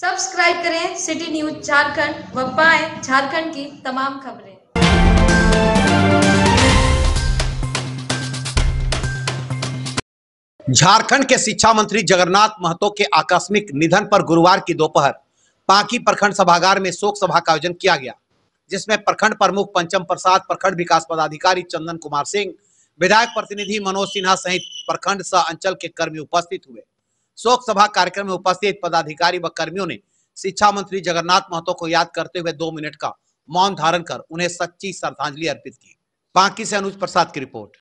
subscribe करें city news Jharkhand व पाए झारखंड की तमाम खबरें झारखंड के शिक्षा मंत्री जगन्नाथ महतो के आकस्मिक निधन पर गुरुवार की दोपहर पाकी प्रखंड सभागार में शोक सभा का आयोजन किया गया जिसमें प्रखंड प्रमुख पंचम प्रसाद प्रखंड विकास पदाधिकारी चंदन कुमार सिंह विधायक प्रतिनिधि मनोज सिन्हा सहित प्रखंड सह अंचल के कर्मी उपस्थित हुए शोक सभा कार्यक्रम में उपस्थित पदाधिकारी व कर्मियों ने शिक्षा मंत्री जगन्नाथ महतो को याद करते हुए दो मिनट का मौन धारण कर उन्हें सच्ची श्रद्धांजलि अर्पित की बाकी से अनुज प्रसाद की रिपोर्ट